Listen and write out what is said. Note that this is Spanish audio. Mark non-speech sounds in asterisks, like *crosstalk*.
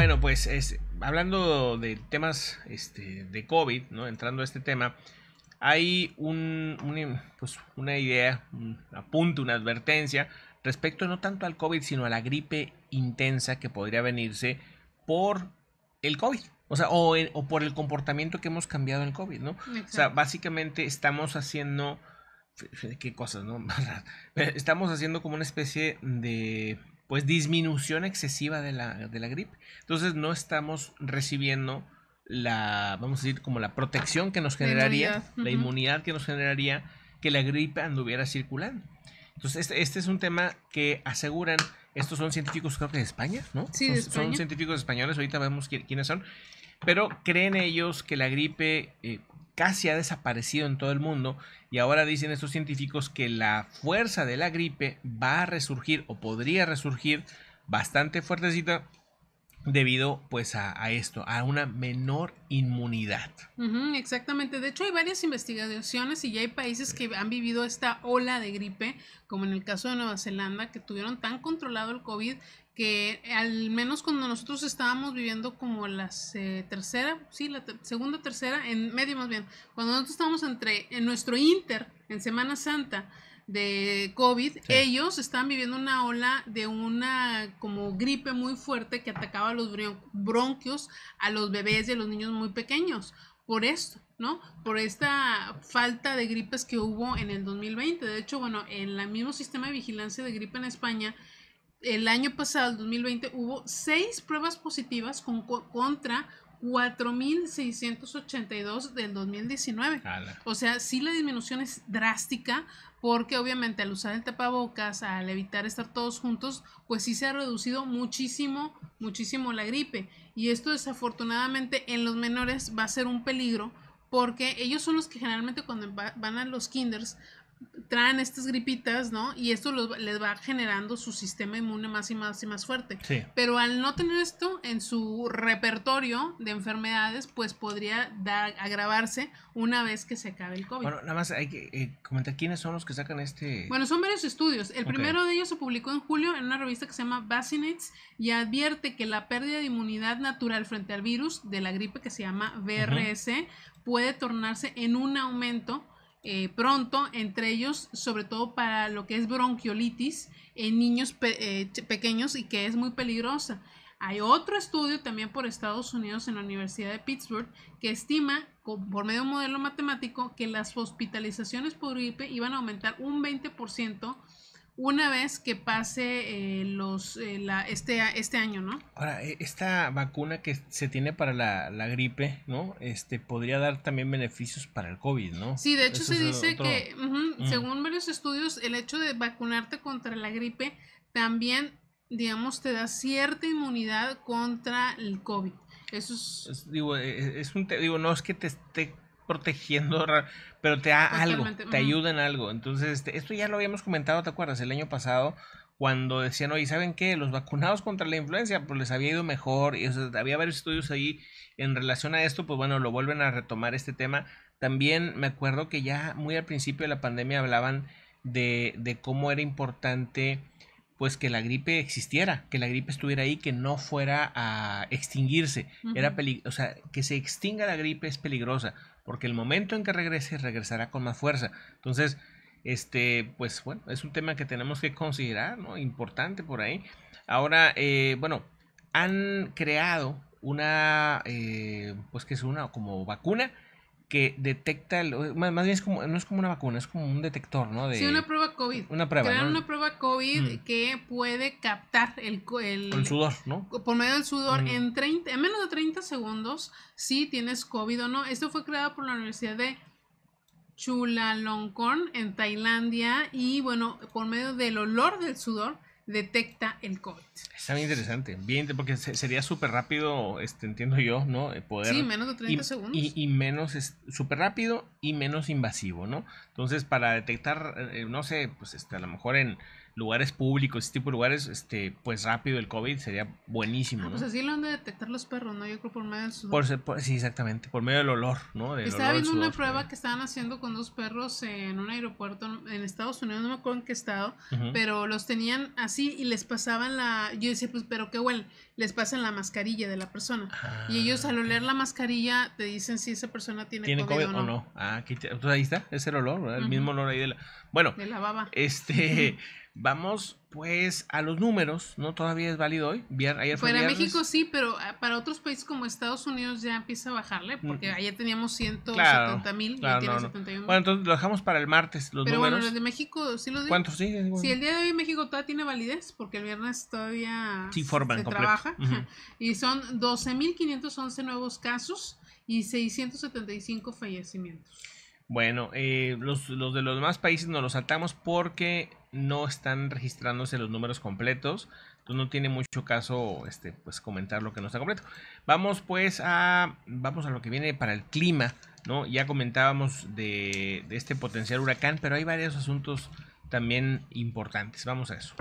Bueno, pues es, hablando de temas este, de COVID, ¿no? entrando a este tema, hay un, pues, una idea, un apunte, una advertencia respecto no tanto al COVID, sino a la gripe intensa que podría venirse por el COVID. O sea, o, por el comportamiento que hemos cambiado en COVID, ¿no? O sea, básicamente estamos haciendo... ¿Qué cosas, no? *laughs* estamos haciendo como una especie de pues disminución excesiva de la, gripe. Entonces no estamos recibiendo la, vamos a decir, como la protección que nos generaría, la inmunidad, que nos generaría que la gripe anduviera circulando. Entonces, este, este, es un tema que aseguran, estos son científicos creo que de España, ¿no? Sí, son, son científicos españoles, ahorita vemos quiénes son, pero creen ellos que la gripe eh, casi ha desaparecido en todo el mundo y ahora dicen estos científicos que la fuerza de la gripe va a resurgir o podría resurgir bastante fuertecita debido pues a, esto, a una menor inmunidad. exactamente, de hecho hay varias investigaciones y ya hay países que han vivido esta ola de gripe, como en el caso de Nueva Zelanda, que tuvieron tan controlado el COVID que al menos cuando nosotros estábamos viviendo como las tercera, sí, la segunda, tercera, en medio más bien, cuando nosotros estábamos entre, en nuestro inter, en Semana Santa de COVID, ellos estaban viviendo una ola de una como gripe muy fuerte que atacaba a los bronquios, a los bebés y a los niños muy pequeños, por esto. ¿no? Por esta falta de gripes que hubo en el 2020. De hecho, bueno, en el mismo sistema de vigilancia de gripe en España, el año pasado, el 2020, hubo seis pruebas positivas contra 4.682 del 2019. O sea, sí la disminución es drástica porque obviamente al usar el tapabocas, al evitar estar todos juntos, pues sí se ha reducido muchísimo, muchísimo la gripe. Y esto desafortunadamente en los menores va a ser un peligro porque ellos son los que generalmente cuando van a los kinders traen estas gripitas, ¿no? Y esto les va generando su sistema inmune más y más y más fuerte. Pero al no tener esto en su repertorio de enfermedades, pues podría agravarse una vez que se acabe el COVID. Bueno, nada más hay que eh, comentar quiénes son los que sacan este... Bueno, son varios estudios. El primero de ellos se publicó en julio en una revista que se llama Vaccinates y advierte que la pérdida de inmunidad natural frente al virus de la gripe que se llama VRS puede tornarse en un aumento eh, pronto, entre ellos sobre todo para lo que es bronquiolitis en niños eh, pequeños y que es muy peligrosa. Hay otro estudio también por Estados Unidos en la Universidad de Pittsburgh que estima, por medio de un modelo matemático, que las hospitalizaciones por gripe iban a aumentar un 20% una vez que pase eh, los, eh, la, este, este año, ¿no? Ahora, e, esta vacuna que se tiene para la, gripe, ¿no? Este, podría dar también beneficios para el COVID, ¿no? Sí, de hecho se dice que, mm. según varios estudios, el hecho de vacunarte contra la gripe también, digamos, te da cierta inmunidad contra el COVID. Eso es... digo, e, e, es Digo, no es que te esté protegiendo, pero te da algo, te ayuda en algo. Entonces, este, esto ya lo habíamos comentado, ¿te acuerdas? El año pasado, cuando decían, oye, ¿saben qué? Los vacunados contra la influenza, pues les había ido mejor, y había varios estudios ahí en relación a esto, pues bueno, lo vuelven a retomar este tema. También me acuerdo que ya muy al principio de la pandemia hablaban de, de cómo era importante pues que la gripe existiera, que la gripe estuviera ahí, que no fuera a extinguirse. Era o sea, que se extinga la gripe es peligrosa porque el momento en que regrese regresará con más fuerza. Entonces, este, pues bueno, es un tema que tenemos que considerar, ¿no? Importante por ahí. Ahora, eh, bueno, han creado una, eh, pues que es una como vacuna que detecta, más, bien es como, no es como una vacuna, es como un detector, ¿no? sí, una prueba COVID. Una prueba. una prueba COVID mm. que puede captar el, el, sudor, ¿no? Por medio del sudor mm. en, 30, en menos de 30 segundos si tienes COVID o no. Esto fue creado por la Universidad de Chulalongkorn en Tailandia y bueno, por medio del olor del sudor detecta el COVID. Está bien interesante, bien, porque sería súper rápido, este, entiendo yo, ¿no? Eh, poder, sí, menos de 30 segundos. Y, menos, súper rápido y menos invasivo, ¿no? Entonces, para detectar, eh, no sé, pues este, a lo mejor en lugares públicos, este tipo de lugares, este, pues rápido el COVID sería buenísimo, ah, Pues así lo han de detectar los perros, ¿no? Yo creo por medio del Por, sí, exactamente, por medio del olor, ¿no? Estaba viendo una prueba que estaban haciendo con dos perros en un aeropuerto en Estados Unidos, no me acuerdo en qué estado, pero los tenían... A y les pasaban la. Yo decía, pues, pero qué bueno Les pasan la mascarilla de la persona. y ellos ah, al oler la mascarilla te dicen si esa persona tiene, COVID, o no. Ah, pues, ahí está, es el olor, el mismo olor ahí de la. Bueno, de la baba. Este, *laughs* vamos pues a los números, ¿no? Todavía es válido hoy. ayer fue México sí, pero ah, para otros países como Estados Unidos ya empieza a bajarle, porque allá ayer teníamos 170 mil claro, 71 Bueno, entonces lo dejamos para el martes. Los pero bueno, los de México sí los dijo. ¿Cuántos sí? Si el día de hoy México todavía tiene validez, porque el viernes todavía sí, se completo. trabaja. *laughs* son doce Y son 12.511 nuevos casos y 675 fallecimientos. Bueno, eh, los, de los demás países nos los saltamos porque no están registrándose los números completos. Entonces no tiene mucho caso este, pues, comentar lo que no está completo. Vamos pues a, vamos a lo que viene para el clima. ¿no? Ya comentábamos de este potencial huracán, pero hay varios asuntos también importantes. Vamos a eso.